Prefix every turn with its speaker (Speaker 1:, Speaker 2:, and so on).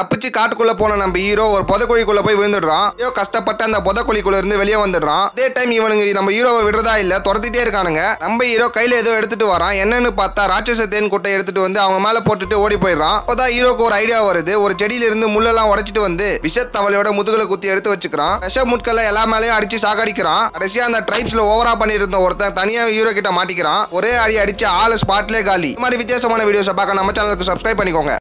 Speaker 1: தப்பிச்சு காட்டுக்குள்ள போன நம்ம ஹீரோ ஒரு புதக்குழிக்குள்ள போய் விழுந்துடுறான் ஐயோ கஷ்டப்பட்டு அந்த புதக்குழிக்குள்ள இருந்து வெளியே வந்துடுறான் அதே டைம் இவனுங்க நம்ம ஹீரோவை விடுறதா இல்ல துரத்திட்டே இருக்கானுங்க நம்ம ஹீரோ கையில ஏதோ எடுத்துட்டு வரான் என்னன்னு பார்த்தா ராட்சச தேன் குட்டை எடுத்துட்டு வந்து அவங்க மேல போட்டுட்டு ஓடி போயிடுறான் அப்பதான் ஹீரோக்கு ஒரு ஐடியா வருது ஒரு செடியில இருந்து முள்ளெல்லாம் உடைச்சிட்டு வந்து விஷத்தவளையோட முதுகுல குத்தி எடுத்து வச்சுக்கிறான் விஷ முட்களை எல்லா மேலேயும் அடிச்சு சாகடிக்கிறான் கடைசியா அந்த டிரைப்ஸ்ல ஓவரா பண்ணிட்டு இருந்த ஒருத்தன் தனியா ஹீரோ கிட்ட மாட்டிக்கிறான் ஒரே அடி அடிச்சு ஆளு ஸ்பாட்லே காலி இந்த மாதிரி வித்தியாசமான வீடியோஸை பார்க்க நம்ம சேனலுக்கு சப்ஸ்கிரைப் பண்ணிக்கோங்க